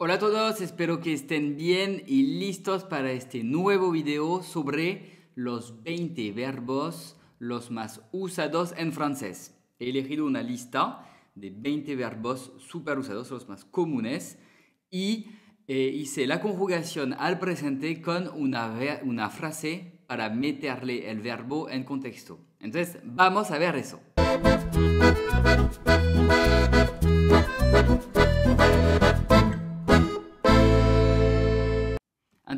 Hola a todos, espero que estén bien y listos para este nuevo video sobre los 20 verbos los más usados en francés. He elegido una lista de 20 verbos super usados, los más comunes, y eh, hice la conjugación al presente con una, una frase para meterle el verbo en contexto. Entonces, vamos a ver eso.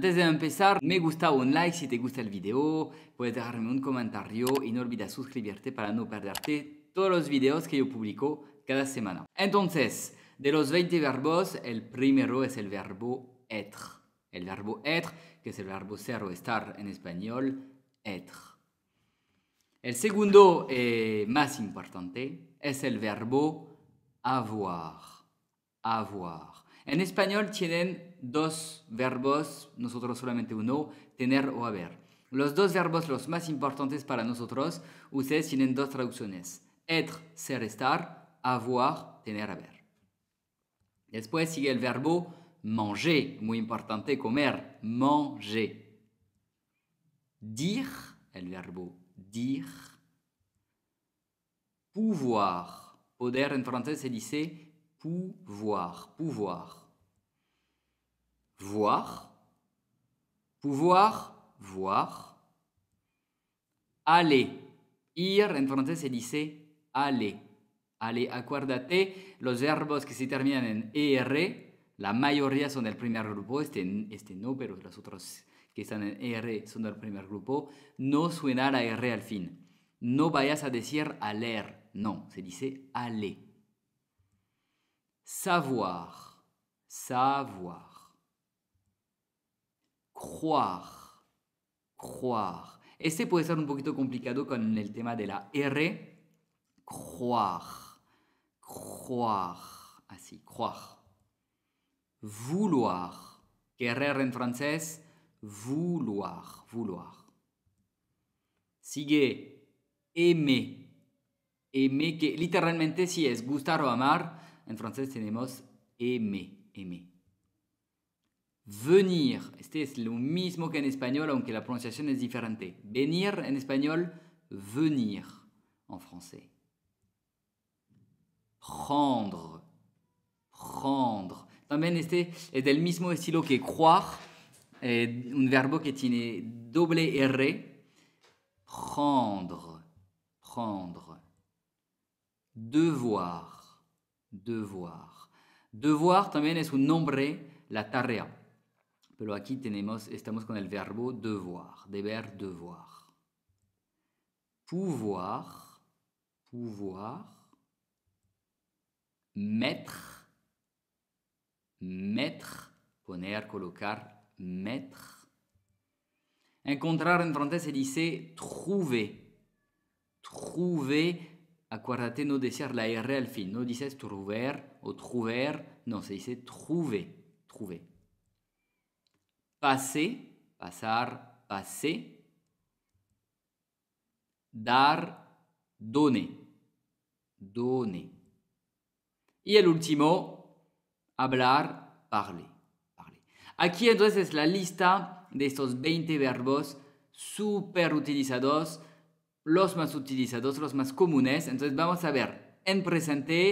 Antes de empezar, me gusta un like si te gusta el video, puedes dejarme un comentario y no olvides suscribirte para no perderte todos los videos que yo publico cada semana. Entonces, de los 20 verbos, el primero es el verbo être. El verbo être, que es el verbo ser o estar en español, être. El segundo, y eh, más importante, es el verbo avoir. Avoir. En espagnol, tienen dos verbos, nosotros solamente uno, tener o haber. Los dos verbos los más importantes para nosotros, ustedes tienen dos traducciones. Être, ser, estar, avoir, tener, haber. Después sigue el verbo manger, muy importante, comer, manger. Dire, el verbo dire. Pouvoir, poder en français se dit pouvoir, pouvoir. Voir, pouvoir, voir. Aller, ir, en français se dit aller. Allez, acuérdate, los verbos que se terminan en ER, la mayoría son del primer grupo, este, este no, pero los otros que están en ER son del primer grupo, no suena la R er al fin. No vayas a decir aller, no, se dice aller. Savoir, savoir. Croire, croire. C'est pour être un poquito complicado con el tema de la R. Croire, croire. ainsi croire. Vouloir. Querer en français vouloir, vouloir. Sigue, aimer. Aimer, que literalmente si es gustar o amar. En français, tenemos aimer, aimer. Venir. Este es lo mismo que en español, aunque la prononciation es différente. Venir en espagnol, venir en français. Prendre, prendre. También este es del mismo estilo que croire. Eh, un verbo que tiene doble R. Prendre, Rendre. Devoir devoir. Devoir también es un nombre, la tarea. Pero aquí tenemos, estamos con el verbo devoir, deber, devoir. Pouvoir, pouvoir. Mettre, mettre, poner, colocar, mettre. Encontrar en francés se dice trouver. Trouver Acuérdate, no decir la R al fin. No dices truver o trouver. No, se dice trouver. Trouver. Pasé, pasar, pasé. Dar, donner donner. Y el último, hablar, parler. Aquí entonces es la lista de estos 20 verbos super utilizados los más utilizados, los más comunes. Entonces vamos a ver en presente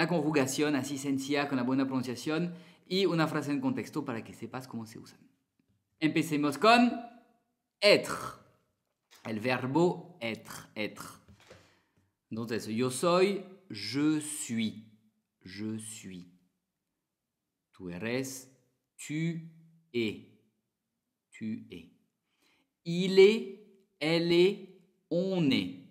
la conjugación así sencilla con la buena pronunciación y una frase en contexto para que sepas cómo se usan. Empecemos con être. El verbo être, être. Entonces, yo soy, je suis, je suis. Tu eres, tu es, tu es. Il est, elle est, on est.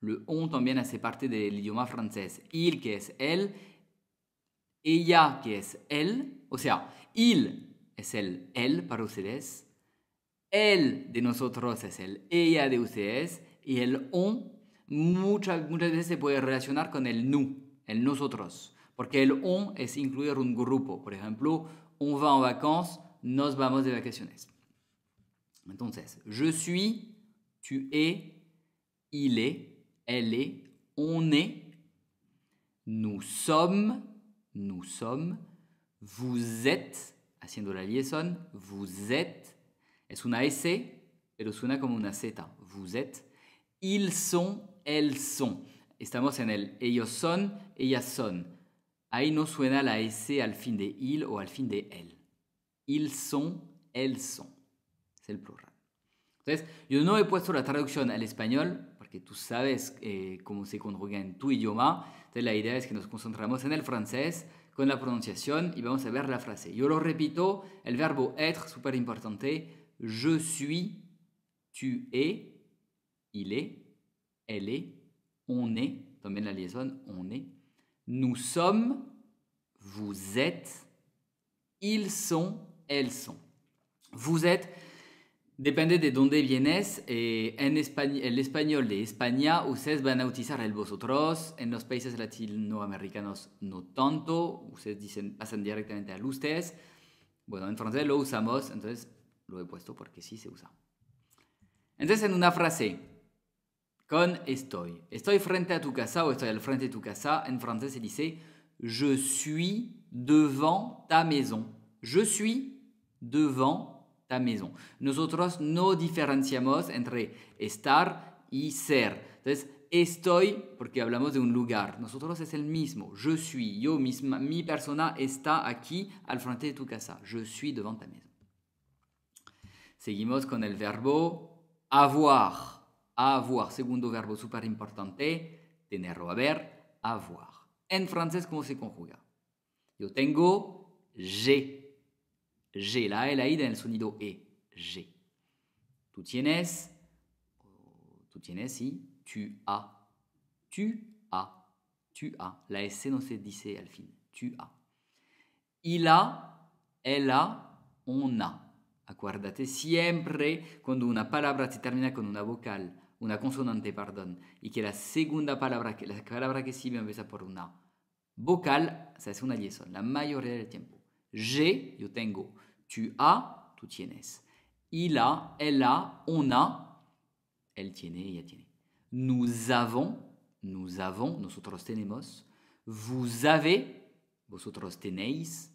Le on también hace parte del idioma francés. Il que es él, ella que es él, o sea, il es el él para ustedes, él de nosotros es el ella de ustedes y el on muchas, veces se puede relacionar con el nous, el nosotros, porque el on es incluir un grupo. Por ejemplo, on va en vacances, nos vamos de vacaciones. Entonces, je suis Tu es, il est, elle est, on est, nous sommes, nous sommes, vous êtes, haciendo la liaison, vous êtes, es una S, pero suena comme une Z, vous êtes, ils sont, elles sont. Estamos en el ellos son, ellas son. Ahí no suena la S al fin de il o al fin de elle. Ils sont, elles sont. C'est le plural. Entonces, yo no he puesto la traduction al español parce que sabes eh, cómo se conjuga en ton idioma. la idée es que nos concentramos en el francés con la prononciation et vamos a voir la phrase. Je le répète, le verbe être, super important. Je suis, tu es, il est, elle est, on est. la liaison, on est. Nous sommes, vous êtes, ils sont, elles sont. Vous êtes Depende de dónde vienes, eh, en español, el español de España ustedes van a utilizar el vosotros, en los países latinoamericanos no tanto, ustedes dicen, pasan directamente al ustedes. Bueno, en francés lo usamos, entonces lo he puesto porque sí se usa. Entonces, en una frase, con estoy. Estoy frente a tu casa o estoy al frente de tu casa, en francés se dice je suis devant ta maison. Je suis devant ta maison. Nosotros no diferenciamos entre estar y ser. Entonces, estoy, porque hablamos de un lugar. Nosotros es el mismo. Je suis, yo misma, mi persona está aquí al frente de tu casa. Je suis devant ta maison. Seguimos con el verbo avoir. Avoir, segundo verbo super importante. Tener o haber, avoir. En francés, ¿cómo se conjuga? Yo tengo, j'ai. G. La L, la I le sonido E. G. Tu tienes, tu tienes, si, tu as, tu as, tu as. La S non se dice al fin, tu as. Il a, elle a, on a. Guardate siempre cuando una palabra se termina con una vocal, una consonante, pardon, y que la segunda palabra, la palabra que sigue empieza por una vocal, se hace una liaison la mayoría del tiempo. G, yo tengo tu as, tu tiennes. Il a, elle a, on a, elle tiene, elle tiene. Nous avons, nous avons, nosotros tenemos. Vous avez, vosotros tenéis.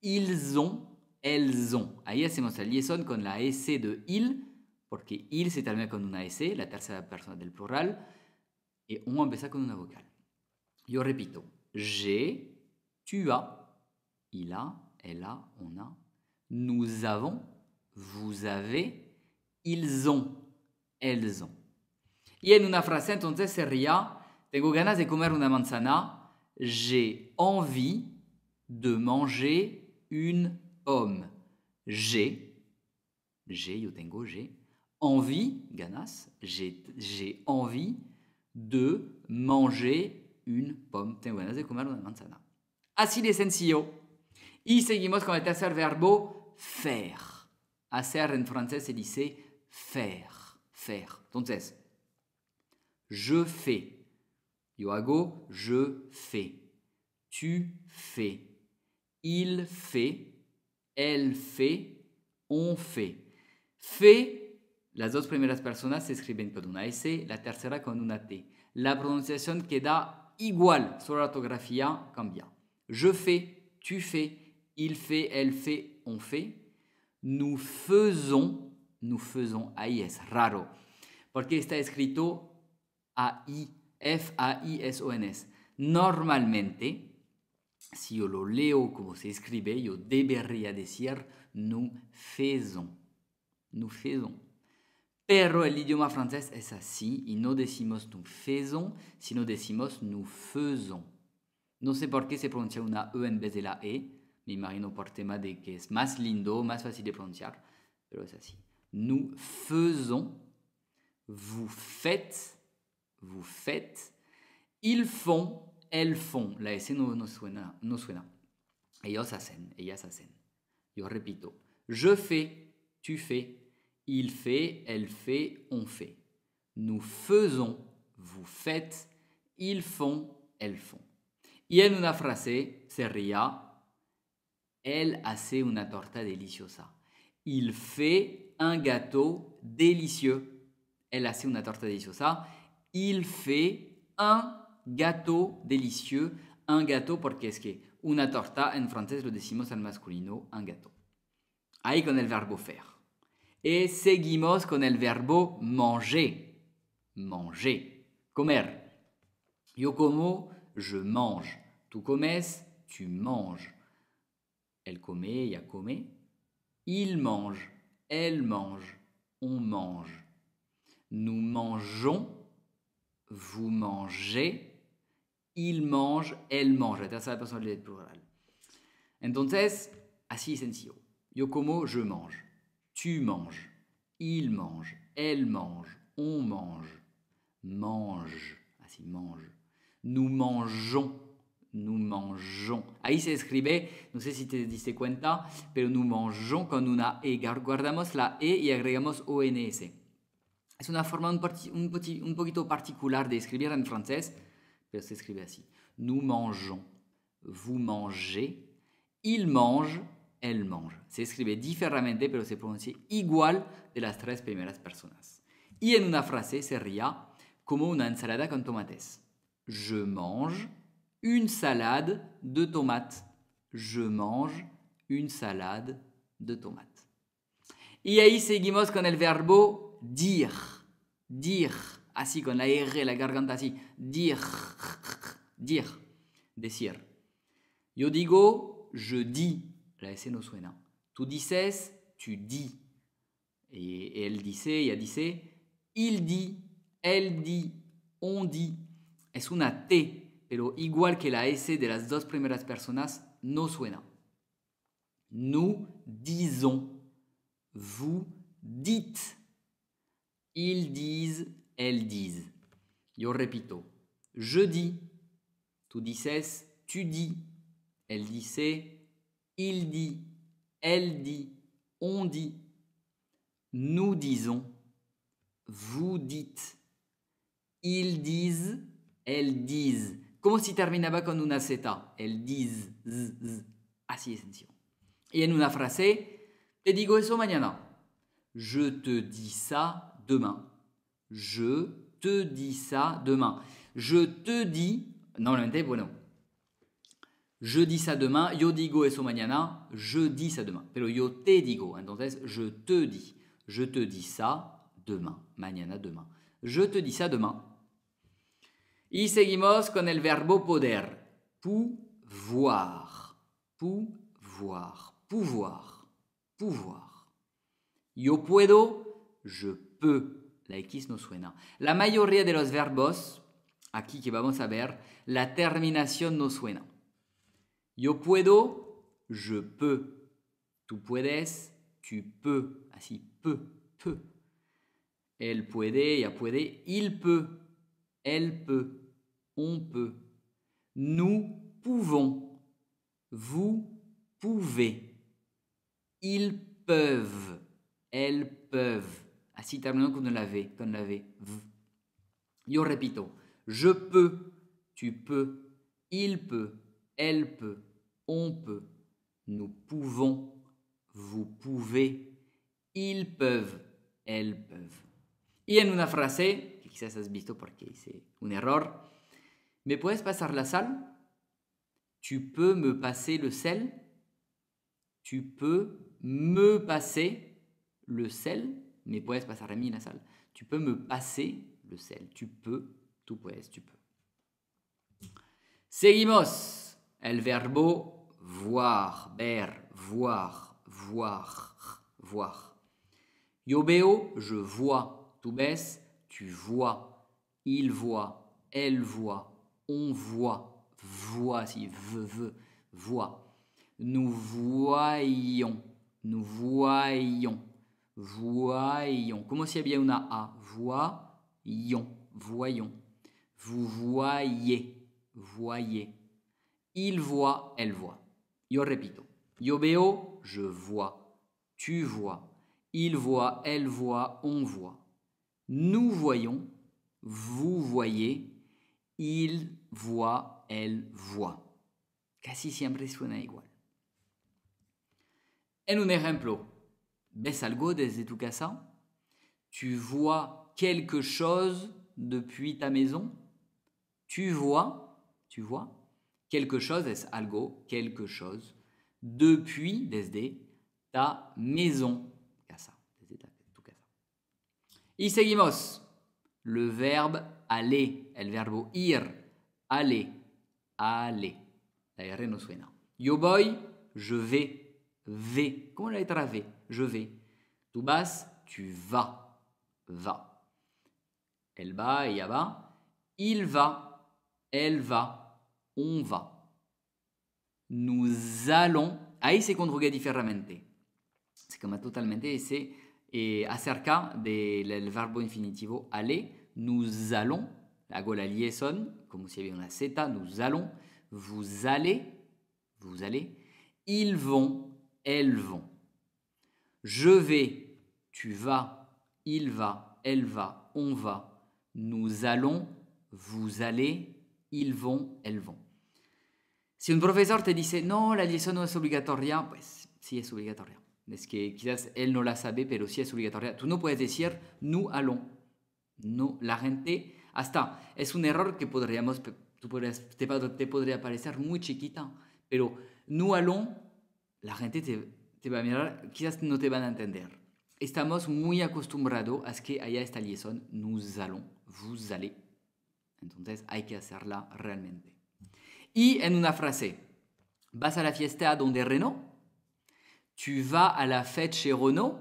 Ils ont, elles ont. Ahí c'est mon liaison con la S de il, porque il se termina con una S, la tercera persona del plural, et on empieza con una vocal. Yo repito, j'ai, tu as, il a, elle a, on a, nous avons, vous avez, ils ont, elles ont. Y en una frase entonces sería, tengo ganas de comer una manzana, j'ai envie de manger une pomme. J'ai, j'ai, yo tengo, j'ai, envie, ganas, j'ai envie de manger une pomme. Tengo ganas de comer una manzana. Así de sencillo. Y seguimos con el tercer verbo, faire. Hacer en français c'est dit faire, faire. Donc, je fais. Yo hago, je fais. Tu fais. Il fait. Elle fait. On fait. Fait, las deux premières personnes se escriben con une S, la tercera con una T. La prononciation queda igual, solo la ortografía cambia. Je fais, tu fais, il fait, elle fait, on fait, nous faisons, nous faisons, ahí es raro, porque está escrito A-I, F-A-I-S-O-N-S. Normalmente, si yo lo leo como se escribe, yo debería decir nous faisons, nous faisons. Pero el idioma francés es así y no decimos nous faisons, sino decimos nous faisons. No sé por qué se pronuncia una E en vez de la E, me imagino por tema de que es más lindo, más facile de pronunciar, pero es así. Nous faisons, vous faites, vous faites, ils font, elles font. La S no, no, suena, no suena. Ellos hacen, ellas hacen. Yo repito, je fais, tu fais, il fait, elle fait, on fait. Nous faisons, vous faites, ils font, elles font. Y en una frase sería a hace una torta deliciosa. Il fait un gâteau délicieux. Elle hace una torta deliciosa. Il fait un gâteau délicieux. Un gâteau porque es que una torta en francés lo decimos en masculino un gâteau. Ahí con el verbo faire. Et seguimos con el verbo manger. Manger. Comer. Yo como, je mange. Tu comes, tu manges. Elle commet, il y a Il mange, elle mange, on mange. Nous mangeons, vous mangez, il mange, elle mange. La personne de plurale. Entonces, así sencillo. Yo como, je mange. Tu manges. Il mange. Elle mange. On mange. Mange. mange. Nous mangeons nous mangeons. Ahí se escribe, no sé si te diste cuenta, pero nous mangeons con una E. Guardamos la E y agregamos ONS. Es una forma un, un, un poquito particular de escribir en francés, pero se escribe así. Nous mangeons, vous mangez, il mange, elle mange. Se escribe diferente, pero se pronuncia igual de las tres primeras personas. Y en una frase sería como una ensalada con tomates. Je mange, une salade de tomates. Je mange une salade de tomates. Y ahí seguimos con el verbo Dire. Dire. Así, con la R, la garganta Dire. Dire. Dire. Decir. Yo digo, je dis. La S no suena. Tu dices, tu dis. Et, elle disait. Il disait. Il dit, elle dit, on dit. Es una T pero igual que la S de las dos primeras personas, no suena. Nous disons, vous dites, ils disent, elles disent. Je repito, je dis, tu dises, tu dis, elle disait, il dit, elle dit, on dit, nous disons, vous dites, ils disent, elles disent. ¿Cómo si terminaba con una Z, el diz, z, z. Así Et sencillo. Y en una frase, te digo eso mañana. Je te dis ça demain. Je te dis ça demain. Je te dis, Non, normalmente, bueno, je dis ça demain, yo digo eso mañana, je dis ça demain. Pero yo te digo, entonces, je te dis. Je te dis ça demain, mañana demain. Je te dis ça demain. Y seguimos con el verbo poder. Pouvoir. Pouvoir. Pouvoir. Pouvoir. Yo puedo, je peux. La X no suena. La mayoría de los verbos, aquí que vamos a ver, la terminación no suena. Yo puedo, je peux. TU puedes, tu peux. Así, peut, Peu. Elle puede, YA puede, il peut. Elle peut. On peut. Nous pouvons. Vous pouvez. Ils peuvent. Elles peuvent. ainsi ah, terminons qu'on l'avait, qu'on nous Yo repito. Je peux. Tu peux. Il peut. Elle peut. On peut. Nous pouvons. Vous pouvez. Ils peuvent. Elles peuvent. Y nous una frase que quizás has visto porque hice un error. ¿Me puedes pasar la sal? Tu peux me passer le sel? Tu peux me passer le sel? ¿Me puedes pasar a la sal? Tu peux me passer le sel? Tu peux, puedes, tu peux. Seguimos. El verbo voir, ver, voir, voir, voir. Yo veo, je vois. Tu ves, tu vois, il voit, elle voit, on voit, voit si veut, veut, voit. Nous voyons, nous voyons, voyons. Comment s'il a bien une a A Voyons, voyons. Vous voyez, voyez. Il voit, elle voit. Yo repito. Yo veo, je vois. Tu vois. Il voit, elle voit, on voit. Nous voyons, vous voyez, il voit, elle voit. Casi siempre suena igual. En un ejemplo, ves algo desde tu casa? Tu vois quelque chose depuis ta maison? Tu vois, tu vois, quelque chose algo, quelque chose, depuis, ta maison. Y seguimos. Le verbe aller, el verbo ir, aller, aller. La R no suena. Yo boy, je vais, vais. Comment la lettre V Je vais. Tu vas, tu vas, va. Elle va et va. Il va, elle va, on va. Nous allons. Ahí se conjuga diferente. Se llama totalmente ese et acerca del verbo infinitivo aller, nous allons, hago la liaison, comme vous savez, on a nous allons, vous allez, vous allez, ils vont, elles vont. Je vais, tu vas, il va, elle va, on va, nous allons, vous allez, ils vont, elles vont. Si un professeur te disait non, la liaison n'est es obligatoria, pues si es obligatoria. Es que quizás él no la sabe, pero sí es obligatoria. Tú no puedes decir, nous allons. No, la gente, hasta es un error que podríamos, te, podría parecer muy chiquita, pero nous allons, la gente te, va a mirar, quizás no te van a entender. Estamos muy acostumbrados a que haya esta liaison, nous allons, vous allez. Entonces hay que hacerla realmente. Y en una frase, ¿vas a la fiesta donde Renault? Tu vas à la fête chez Renault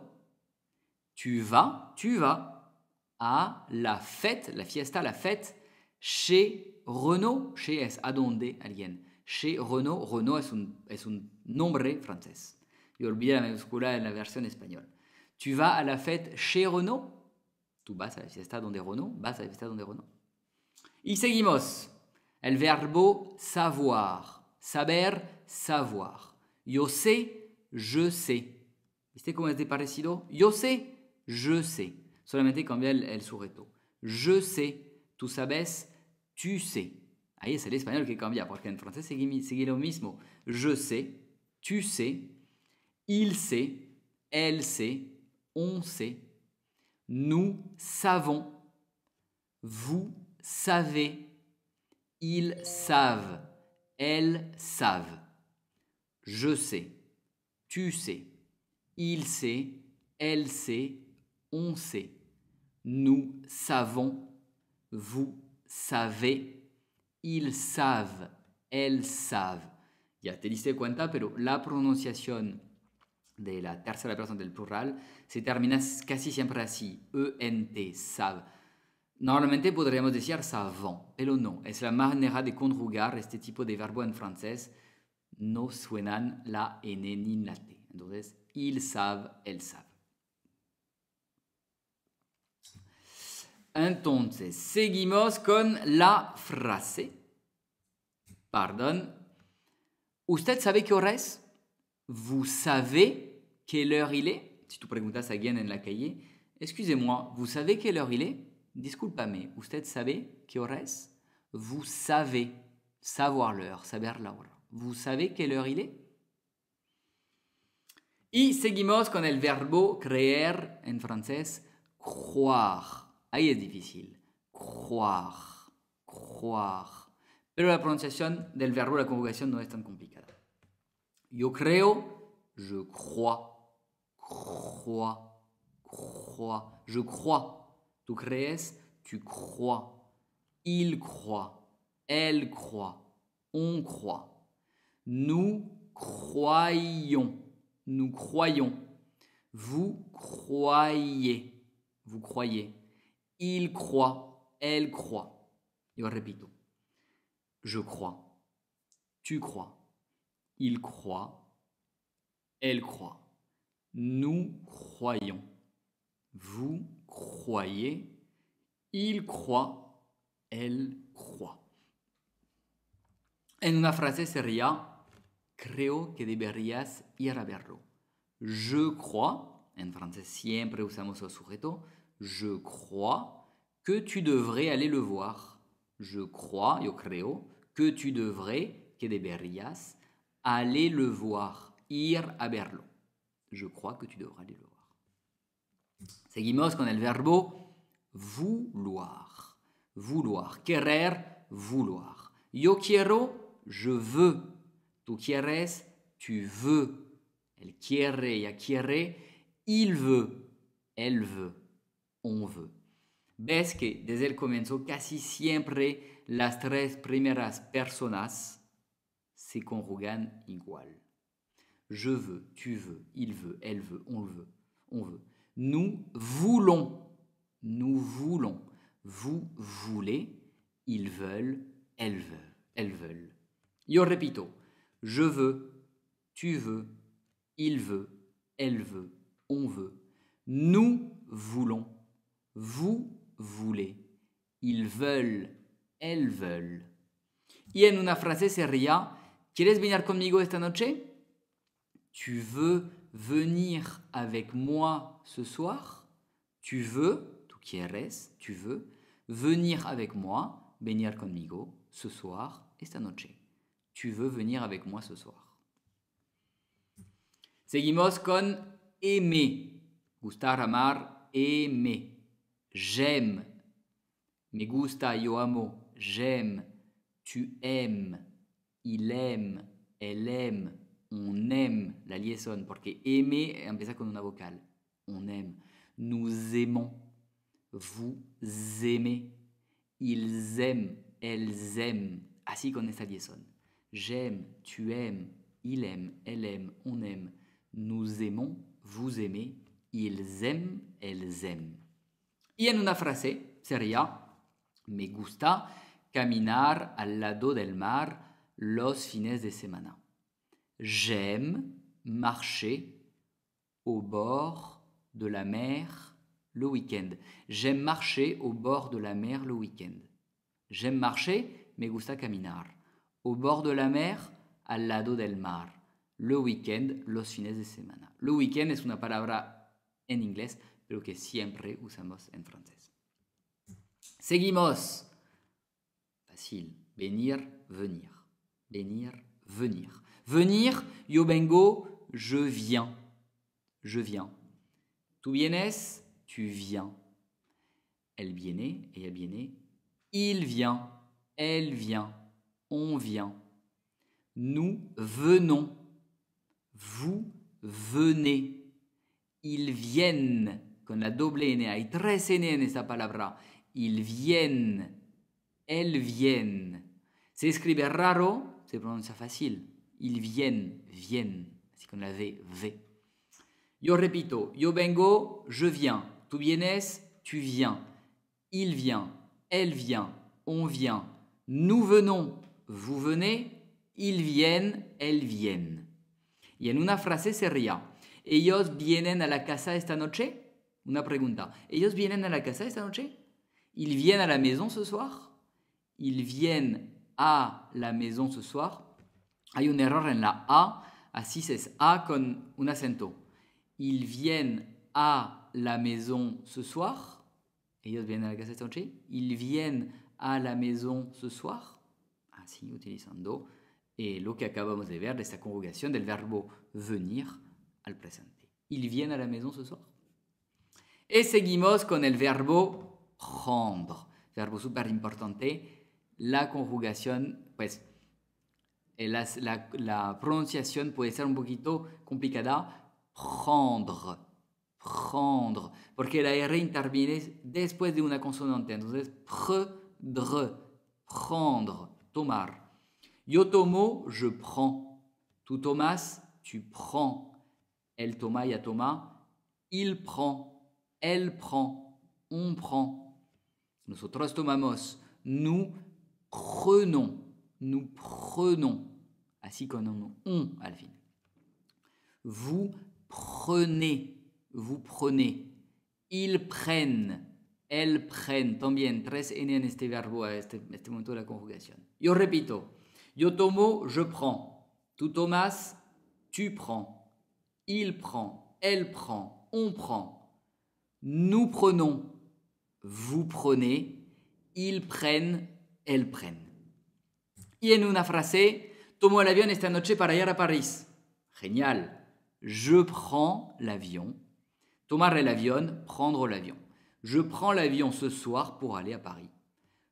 Tu vas, tu vas à la fête, la fiesta, la fête chez Renault, chez es, Adonde ah, donde, alguien? Chez Renault, Renault est un, es un nombre français. Yo olvidé la mayúscula en la version espagnole. Tu vas à la fête chez Renault Tu vas à la fiesta donde Renault Vas à la fiesta donde Renault. Y seguimos. El verbo savoir. Saber, savoir. Yo sé je sais. ¿Viste cómo es de parecido? Yo sé, je sais. Solamente cambia el, el sujeto. Je sais. tú sabes, tu sais. Ah es el español que cambia, porque en français, c'est sigue le même. Je sais, tu sais, il sait, elle sait, on sait, nous savons, vous savez, ils savent, elles savent. Je sais. Tu sais. Il sait. Elle sait. On sait. Nous savons. Vous savez. Ils savent. Elles savent. Ya te diste cuenta, pero la prononciation de la tercera persona del plural se termina casi siempre así. t savent. Normalmente podríamos decir savant, pero no. Es la manera de conjugar este tipo de verbo en français, no suenan la n ni la ils savent, elles savent. Entonces, seguimos con la frase. Pardon. ¿Usted sabe qué hora es? Vous savez quelle heure il est? Si tu preguntas ça alguien en la calle, excusez-moi, vous savez quelle heure il est? Disculpame, ¿usted sabe qué hora es? Vous savez, savoir l'heure, savoir la vous savez quelle heure il est Y seguimos con el verbo creer en français, croire. Ahí es difícil. Croire. Croire. Pero la prononciation del verbo, la conjugación no es tan complicada. Yo creo, je crois. Crois. Crois. Je crois. Tu crees, tu crois. Il croit. Elle croit. On croit. Nous croyons. Nous croyons. Vous croyez. Vous croyez. Il croit. Elle croit. Yo repito. Je crois. Tu crois. Il croit. Elle croit. Nous croyons. Vous croyez. Il croit. Elle croit. En una frase sería Creo que deberías ir a verlo. Je crois, en français siempre usamos el sujeto, je crois que tu devrais aller le voir. Je crois, yo creo, que tu devrais, que deberías, aller le voir, ir a verlo. Je crois que tu devrais aller le voir. Seguimos con el verbo vouloir. Vouloir. Querer, vouloir. Yo quiero, je veux. Tu quieres, tu veux. Elle quiere, ya quiere. Il veut, elle veut, on veut. Ves que desde el comienzo casi siempre las tres primeras personas se conjugan igual. Je veux, tu veux, il veut, elle veut, on le veut, on veut. Nous voulons, nous voulons, vous voulez, ils veulent, elles veulent, elles veulent. Yo repito, je veux, tu veux, il veut, elle veut, on veut. Nous voulons, vous voulez, ils veulent, elles veulent. Y en una frase sería, ¿quieres venir conmigo esta noche? Tu veux venir avec moi ce soir? Tu veux, tu quieres, tu veux, venir avec moi, venir conmigo ce soir, esta noche tu veux venir avec moi ce soir. Seguimos con aimer. Gustar amar, aimer. J'aime. Me gusta, yo amo. J'aime. Tu aimes. Il aime. Elle aime. On aime. La liaison. que aimer empieza con una vocal. On aime. Nous aimons. Vous aimez. Ils aiment. Elles aiment. qu'on con esta liaison. J'aime, tu aimes, il aime, elle aime, on aime, nous aimons, vous aimez, ils aiment, elles aiment. Y une phrase c'est rien, me gusta caminar al lado del mar los fines de semana. J'aime marcher au bord de la mer le week-end. J'aime marcher au bord de la mer le week-end. J'aime marcher, me gusta caminar au bord de la mer, al lado del mar. Le week-end, los fines de semana. Le week-end es una palabra en inglés, pero que siempre usamos en francés. Seguimos. Facile. Venir, venir. Venir, venir. Venir, yo vengo, je viens. Je viens. Tu vienes, tu viens. Elle viene et viene. Il vient, elle vient on vient. Nous venons. Vous venez. Ils viennent. a la doble N, hay tres N pas la palabra. Ils viennent. Elles viennent. Se escribe raro, se ça facile. Ils viennent, viennent. c'est comme la V, V. Yo repito, yo vengo, je viens. Tu viennes, tu viens. Il vient, elle vient, on vient. Nous venons, vous venez, ils viennent, elles viennent. Y en una frase sería, ellos vienen a la casa esta noche? Une pregunta, ellos vienen a la casa esta noche? Ils viennent à la maison ce soir? Ils viennent à la maison ce soir? Hay un error en la A, si es A con un acento. Ils viennent à la maison ce soir? Ellos vienen a la casa esta noche? Ils viennent à la maison ce soir? et utilizando eh, lo que acabamos de ver de cette conjugación del verbo venir al presente. Ils viennent à la maison ce soir. Et seguimos con el verbo rendre. Verbo super importante. La conjugación, pues, eh, la, la, la, prononciation peut être un poquito complicada. prendre parce que la R interviene después de una consonante. Entonces, prendre. Prendre. Tomar. Yotomo, je prends. Tu Thomas, tu prends. El Thomas, toma, il prend. Elle prend. On prend. Nosotros tomamos. Nous prenons. Nous prenons. qu'on en on Alvin. Vous prenez. Vous prenez. Ils prennent elles prend también tres N en este verbo, à este, este, momento de la conjugation. Je repito, Je tomo, je prends. Tu tomas, tu prends. Il prend, elle prend, on prend. Nous prenons, vous prenez. Ils prennent, elles prennent. Y en una phrase, tomo el avión esta noche para ir a París. Génial. Je prends l'avion. Tomar l'avion, prendre l'avion. Je prends l'avion ce soir pour aller à Paris.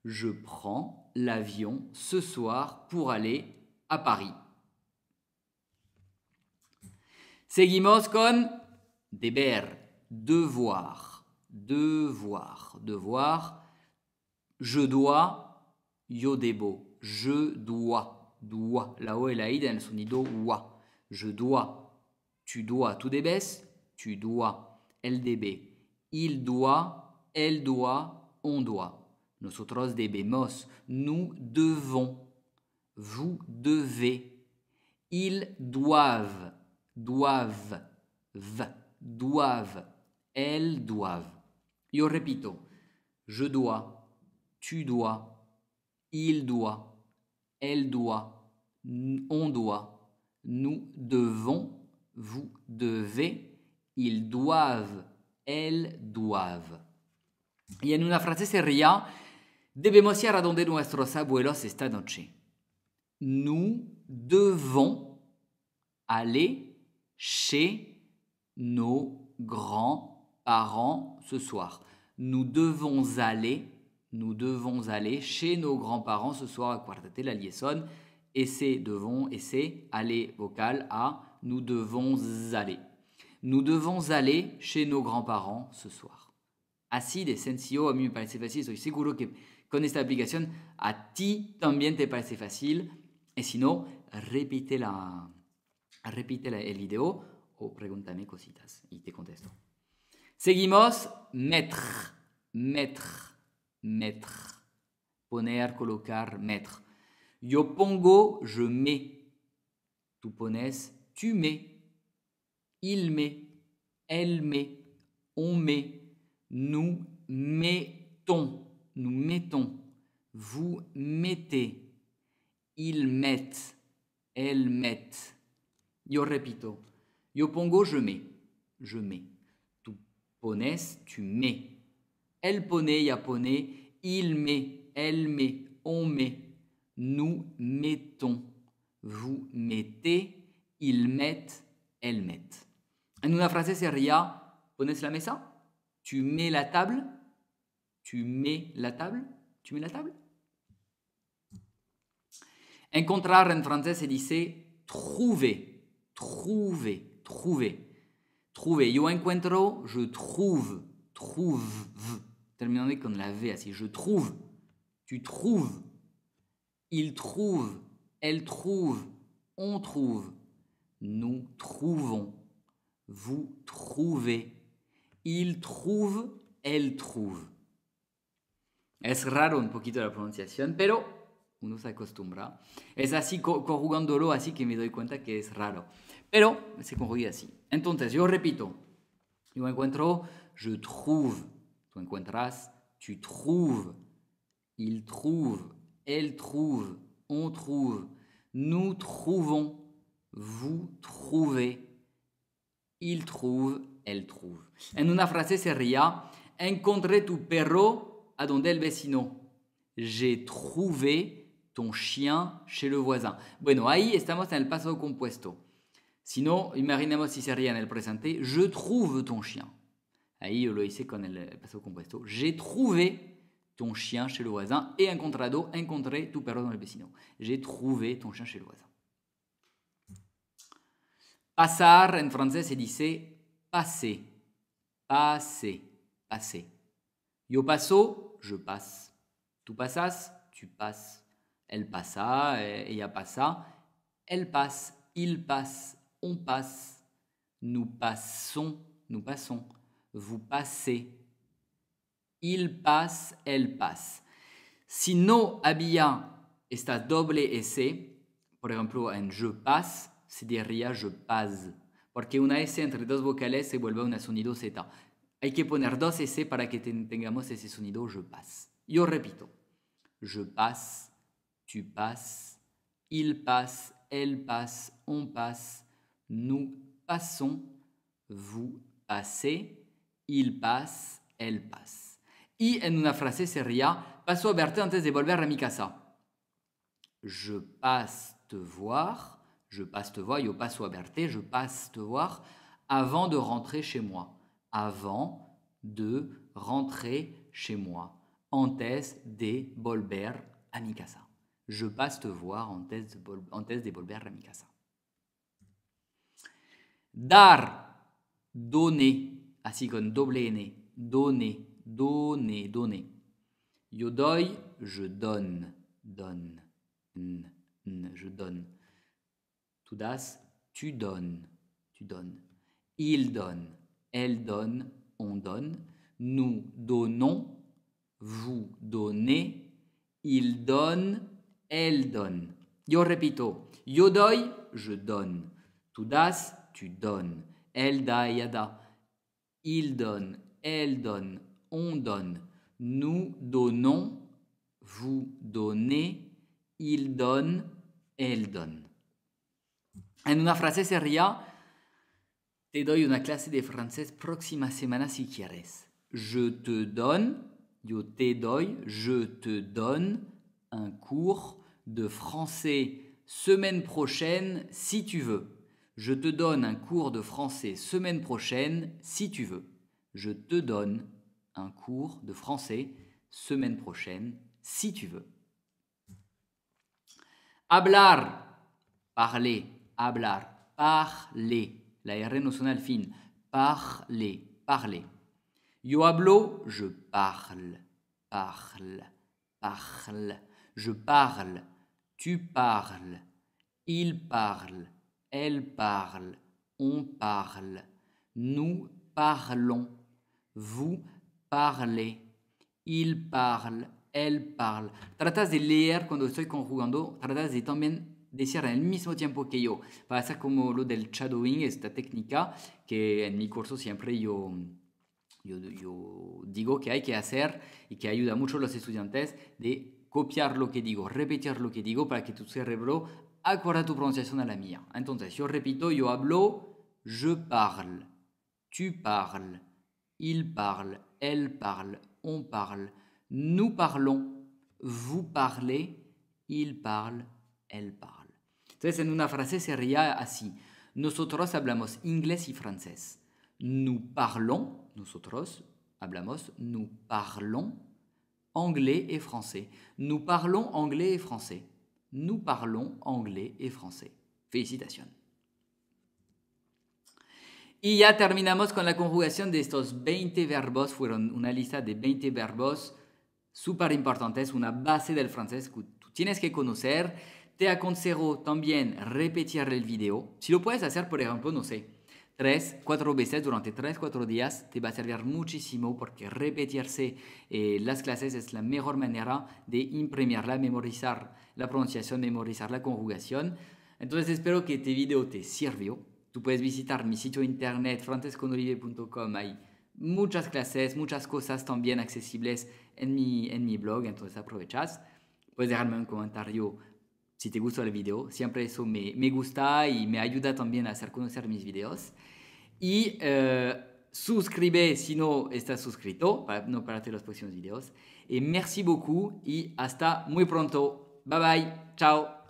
Je prends l'avion ce soir pour aller à Paris. Seguimos con deber, devoir, devoir, devoir. Je dois, yo debo, je dois, dois. Là-haut et la I, dans son wa. Je dois, tu dois, tout debes. tu dois, LDB. Il doit, elle doit, on doit. Nosotros debemos, nous devons. Vous devez. Ils doivent, doivent, v, doivent. Elles doivent. Yo repito. Je dois, tu dois, il doit, elle doit, on doit. Nous devons, vous devez, ils doivent, elles doivent. Y en a Nous devons aller chez nos grands-parents ce soir. Nous devons aller, nous devons aller chez nos grands-parents ce soir à la liaison. Et devons, et c'est aller vocal à nous devons aller. Nous devons aller chez nos grands-parents ce soir así de sencillo, a mi me parece fácil, estoy seguro que con esta aplicación a ti también te parece fácil. Et si no, repite la, repite la, el video o pregúntame cositas y te contesto. Seguimos, mettre, mettre, mettre, poner, colocar, mettre. Yo pongo, je mets. Tu pones, tu mets. Il met, elle met, on met. Nous mettons. Nous mettons. Vous mettez. Ils mettent. Elles mettent. Yo repito. Yo pongo, je mets. Je mets. Tu pones, tu mets. Elle pone, ya pone. Il met. Elle met. On met. Nous mettons. Vous mettez. Ils mettent. Elles mettent. En una frase sería, ¿pones la mesa? Tu mets la table Tu mets la table Tu mets la table Encontrar en français c'est trouver, trouver, trouver, trouver. Yo encuentro, je trouve, trouve, Terminons avec la V, je trouve, tu trouves, il trouve, elle trouve, on trouve, nous trouvons, vous trouvez, il trouve, elle trouve. Es raro un poquito la pronunciación, pero uno se acostumbra. Es así, conjugándolo así que me doy cuenta que es raro. Pero se conjuga así. Entonces, yo repito. Yo encuentro, je trouve. tu encuentras, tu trouves. Il trouve, elle trouve, on trouve, nous trouvons, vous trouvez il trouve, elle trouve. En una frase sería encontré tu perro a donde el vecino. J'ai trouvé ton chien chez le voisin. Bueno, ahí estamos en el paso compuesto. Sinon, imaginemos si sería en el presente, je trouve ton chien. Ahí lo hice con el paso compuesto. J'ai trouvé ton chien chez le voisin et encontrado, encontré tu perro dans el vecino. J'ai trouvé ton chien chez le voisin. Passar en français se dit passer, passer, passer. Yo passo, je passe. Tu passas, tu passes. Elle passa, eh, ella passa. Elle passe, il passe, on passe. Nous passons, nous passons. Vous passez. Il passe, elle passe. Si no est à double « S, par exemple, en je passe, c'est-à-dire je je passe ». Parce qu'une « S entre deux vocales se vuelve un sonido Z. Hay que poner dos S para que tengamos ese sonido je passe. Yo repito. Je passe, tu passes, il passe, elle passe, on passe, nous passons, vous passez, il passe, elle passe. Et en una frase c'est « paso a verte de volver a mi casa. Je passe te voir, je passe te voir, yo passo a je passe te voir avant de rentrer chez moi. Avant de rentrer chez moi. Antes de des a mi Je passe te voir antes de, des antes de Dar, donner, así con doble N, donner, donner, donner. Yo doy, je donne, donne, n, n, je donne. Tu tu donnes. Tu donnes. Il donne. Elle donne. On donne. Nous donnons. Vous donnez. Il donne. Elle donne. Yo repito. Yo doy, je donne. Tu das, tu donnes. Elle da, yada. Il donne. Elle donne. On donne. Nous donnons. Vous donnez. Il donne. Elle donne. En una frase sería, te doy una clase de francés próxima semana si quieres. Je te donne, yo te je te donne un cours de français semaine prochaine si tu veux. Je te donne un cours de français semaine prochaine si tu veux. Je te donne un cours de français semaine prochaine si tu veux. Hablar, parler hablar, parler. La RN sonal fine. Parler, parler. Yo hablo, je parle, parle, parle. Je parle, tu parles, il parle, elle parle, on parle. Nous parlons, vous parlez, il parle, elle parle. Tratas de leer cuando estoy conjugando, tratas de también en el mismo tiempo que yo. Pasa como lo del shadowing, esta técnica que en mi curso siempre yo, yo, yo digo que hay que hacer y que ayuda mucho a los estudiantes de copiar lo que digo, repetir lo que digo para que tu cerebro acuerda tu pronunciación a la mía. Entonces, yo repito, yo hablo, je parle, tu parles, il parle, elle parle, on parle, nous parlons, vous parlez, il parle, elle parle. Entonces en una frase sería así. Nosotros hablamos inglés y francés. Nous parlons, nosotros hablamos, nous parlons anglais et français. Nous parlons anglais et français. Nous parlons anglais et français. félicitations Y ya terminamos con la conjugación de estos 20 verbos. Fueron una lista de 20 verbos súper importantes, una base del francés que tú tienes que conocer. Te aconsejo también repetir el video. Si lo puedes hacer, por ejemplo, no sé, tres, cuatro veces durante tres, cuatro días, te va a servir muchísimo porque repetirse eh, las clases es la mejor manera de imprimirla, memorizar la pronunciación, memorizar la conjugación. Entonces espero que este video te sirvió. Tú puedes visitar mi sitio internet francesconolive.com. Hay muchas clases, muchas cosas también accesibles en mi, en mi blog, entonces aprovechas. Puedes dejarme un comentario si te gustó el video. Siempre eso me, gusta y me ayuda también a hacer conocer mis videos. Y eh, si no estás suscrito para no perderte los próximos videos. Y eh, merci beaucoup y hasta muy pronto. Bye bye. Chao.